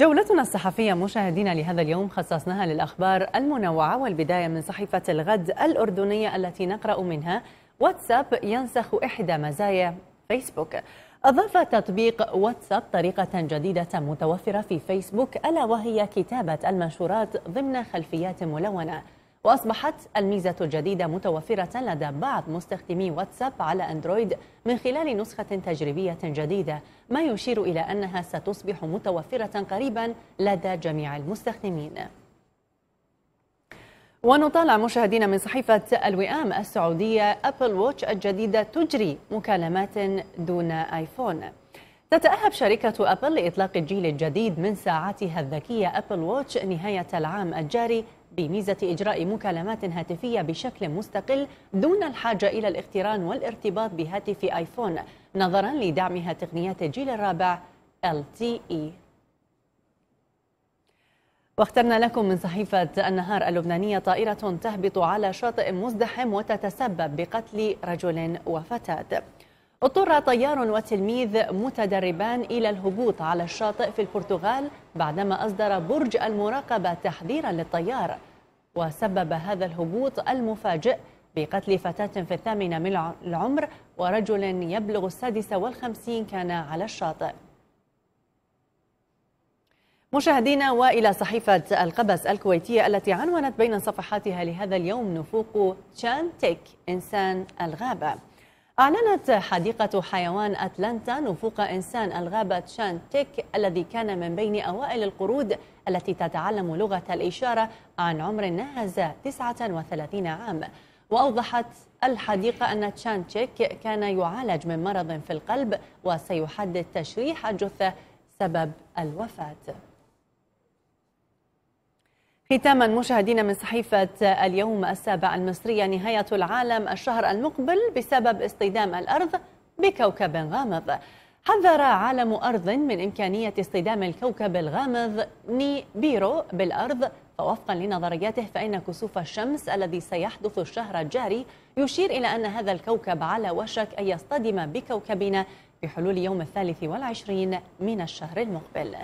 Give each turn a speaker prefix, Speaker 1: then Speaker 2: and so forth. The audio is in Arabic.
Speaker 1: جولتنا الصحفية مشاهدينا لهذا اليوم خصصناها للأخبار المنوعة والبداية من صحيفة الغد الأردنية التي نقرأ منها واتساب ينسخ إحدى مزايا فيسبوك أضاف تطبيق واتساب طريقة جديدة متوفرة في فيسبوك ألا وهي كتابة المنشورات ضمن خلفيات ملونة وأصبحت الميزة الجديدة متوفرة لدى بعض مستخدمي واتساب على أندرويد من خلال نسخة تجريبية جديدة ما يشير إلى أنها ستصبح متوفرة قريبا لدى جميع المستخدمين ونطالع مشاهدينا من صحيفة الوئام السعودية أبل ووتش الجديدة تجري مكالمات دون آيفون تتأهب شركة أبل لإطلاق الجيل الجديد من ساعاتها الذكية أبل ووتش نهاية العام الجاري بميزة إجراء مكالمات هاتفية بشكل مستقل دون الحاجة إلى الاقتران والارتباط بهاتف آيفون نظرا لدعمها تقنيات الجيل الرابع LTE واخترنا لكم من صحيفة النهار اللبنانية طائرة تهبط على شاطئ مزدحم وتتسبب بقتل رجل وفتاة اضطر طيار وتلميذ متدربان إلى الهبوط على الشاطئ في البرتغال بعدما أصدر برج المراقبة تحذيرا للطيار وسبب هذا الهبوط المفاجئ بقتل فتاة في الثامنة من العمر ورجل يبلغ السادسة والخمسين كان على الشاطئ مشاهدينا والى صحيفه القبس الكويتيه التي عنونت بين صفحاتها لهذا اليوم نفوق تشان تيك انسان الغابه أعلنت حديقة حيوان أتلانتا نفوق إنسان الغابة تشان تيك الذي كان من بين أوائل القرود التي تتعلم لغة الإشارة عن عمر ناهز 39 عام وأوضحت الحديقة أن تشان تيك كان يعالج من مرض في القلب وسيحدد تشريح الجثة سبب الوفاة ختاما مشاهدينا من صحيفة اليوم السابع المصرية نهاية العالم الشهر المقبل بسبب اصطدام الأرض بكوكب غامض حذر عالم أرض من إمكانية اصطدام الكوكب الغامض نيبيرو بالأرض فوفقا لنظرياته فإن كسوف الشمس الذي سيحدث الشهر الجاري يشير إلى أن هذا الكوكب على وشك أن يصطدم بكوكبنا بحلول يوم الثالث والعشرين من الشهر المقبل